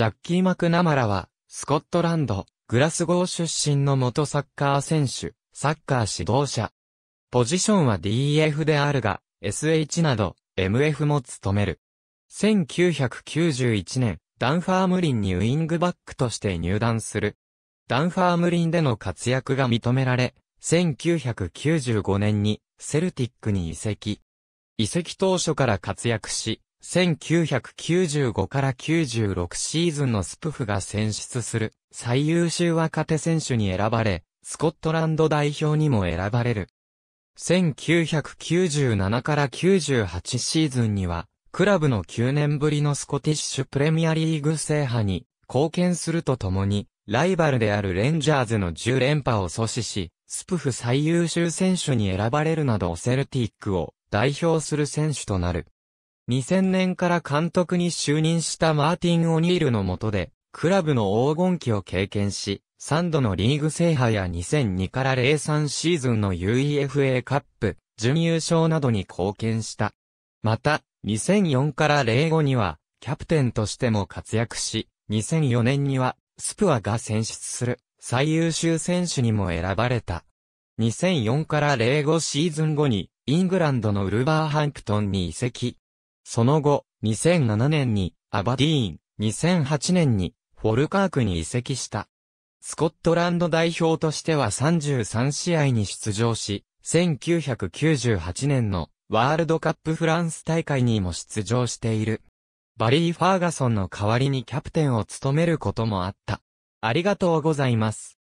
ジャッキー・マクナマラは、スコットランド、グラスゴー出身の元サッカー選手、サッカー指導者。ポジションは DF であるが、SH など、MF も務める。1991年、ダンファームリンにウィングバックとして入団する。ダンファームリンでの活躍が認められ、1995年にセルティックに移籍。移籍当初から活躍し、1995から96シーズンのスプフが選出する最優秀若手選手に選ばれ、スコットランド代表にも選ばれる。1997から98シーズンには、クラブの9年ぶりのスコティッシュプレミアリーグ制覇に貢献するとともに、ライバルであるレンジャーズの10連覇を阻止し、スプフ最優秀選手に選ばれるなどセルティックを代表する選手となる。2000年から監督に就任したマーティン・オニールの下で、クラブの黄金期を経験し、3度のリーグ制覇や2002から03シーズンの UEFA カップ、準優勝などに貢献した。また、2004から05には、キャプテンとしても活躍し、2004年には、スプアが選出する、最優秀選手にも選ばれた。2004から05シーズン後に、イングランドのウルバーハンプトンに移籍、その後、2007年にアバディーン、2008年にフォルカークに移籍した。スコットランド代表としては33試合に出場し、1998年のワールドカップフランス大会にも出場している。バリー・ファーガソンの代わりにキャプテンを務めることもあった。ありがとうございます。